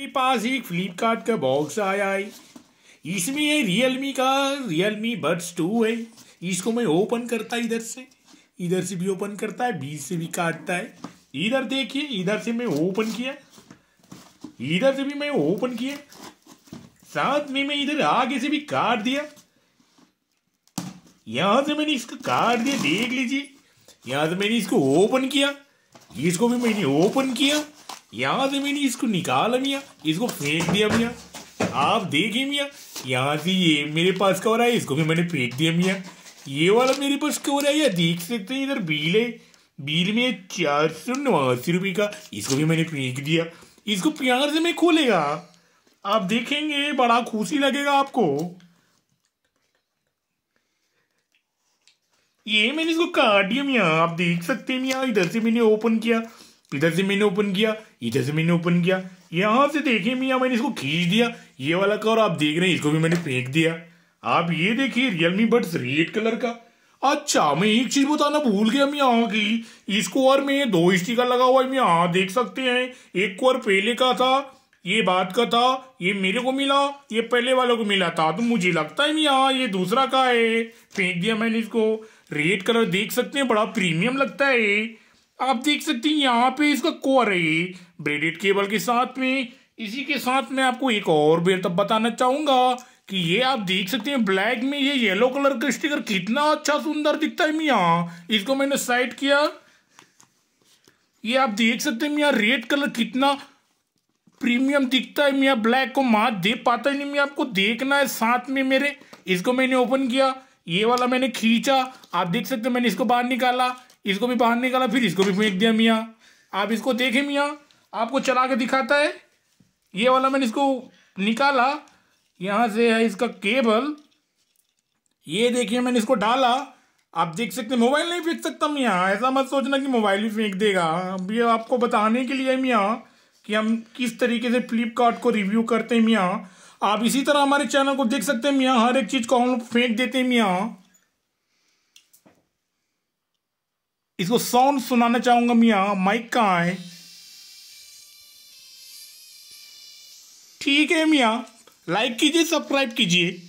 के पास एक फ्लिपकार्ट का बॉक्स आया है इसमें ये रियलमी का रियलमी बर्ड्स टू है इसको मैं ओपन करता है इधर से इधर से भी ओपन करता है बीच से भी काटता है इधर देखिए इधर से मैं ओपन किया इधर से भी मैं ओपन किया साथ में मैं इधर आगे से भी काट दिया यहां से मैंने इसको काट दिया देख लीजिए यहां से मैंने इसको ओपन किया इसको भी मैंने ओपन किया यहाँ से मैंने इसको निकाला मिया इसको फेंक दिया मिया आप देखिए मिया यहाँ से ये मेरे पास कवर आया इसको भी मैंने फेंक दिया मिया ये वाला मेरे पास कवर आया देख सकते हैं इधर बिल है बिल में चार सौ नवासी रुपये का इसको भी मैंने फेंक दिया इसको प्यार से मैं खोलेगा आप देखेंगे बड़ा खुशी लगेगा आपको ये मैंने इसको काट दिया मिया आप देख सकते हैं मिया इधर से मैंने ओपन किया इधर से मैंने ओपन किया इधर से मैंने ओपन किया यहां से देखिए मिया मैंने इसको खींच दिया ये वाला कवर आप देख रहे हैं इसको भी मैंने फेंक दिया आप ये देखिए रियलमी बड्स रेड कलर का अच्छा मैं एक चीज बताना भूल गया मैं यहाँ की इसको और मैं दो स्टिकर लगा हुआ है यहाँ देख सकते हैं एक को और पहले का था ये बात का था ये मेरे को मिला ये पहले वालों को मिला था तो मुझे लगता है मैं यहाँ ये दूसरा का है फेंक दिया मैंने इसको रेड कलर देख सकते हैं बड़ा प्रीमियम लगता है आप देख सकते हैं यहाँ पे इसका कोर है ब्रेडेड केबल के साथ में इसी के साथ में आपको एक और बेर तब बताना चाहूंगा कि ये आप देख सकते हैं ब्लैक में ये येलो कलर का स्टिकर कितना अच्छा सुंदर दिखता है मियाँ इसको मैंने साइड किया ये आप देख सकते हैं मियाँ रेड कलर कितना प्रीमियम दिखता है मिया ब्लैक को मात दे पाता नहीं मैं आपको देखना है साथ में मेरे इसको मैंने ओपन किया ये वाला मैंने खींचा आप देख सकते हैं मैंने इसको बाहर निकाला इसको भी बाहर निकाला फिर इसको भी फेंक दिया मियाँ आप इसको देखें मियाँ आपको चला के दिखाता है ये वाला मैंने इसको निकाला यहाँ से है इसका केबल ये देखिए मैंने इसको डाला आप देख सकते हैं मोबाइल नहीं फेंक सकता मियाँ ऐसा मत सोचना कि मोबाइल भी फेंक देगा ये आपको बताने के लिए मियाँ कि हम किस तरीके से फ्लिपकार्ट को रिव्यू करते हैं मियाँ आप इसी तरह हमारे चैनल को देख सकते हैं मियाँ हर एक चीज़ को हम लोग फेंक देते हैं मियाँ इसको साउंड सुनाना चाहूंगा मियाँ माइक कहाँ है ठीक है मिया लाइक कीजिए सब्सक्राइब कीजिए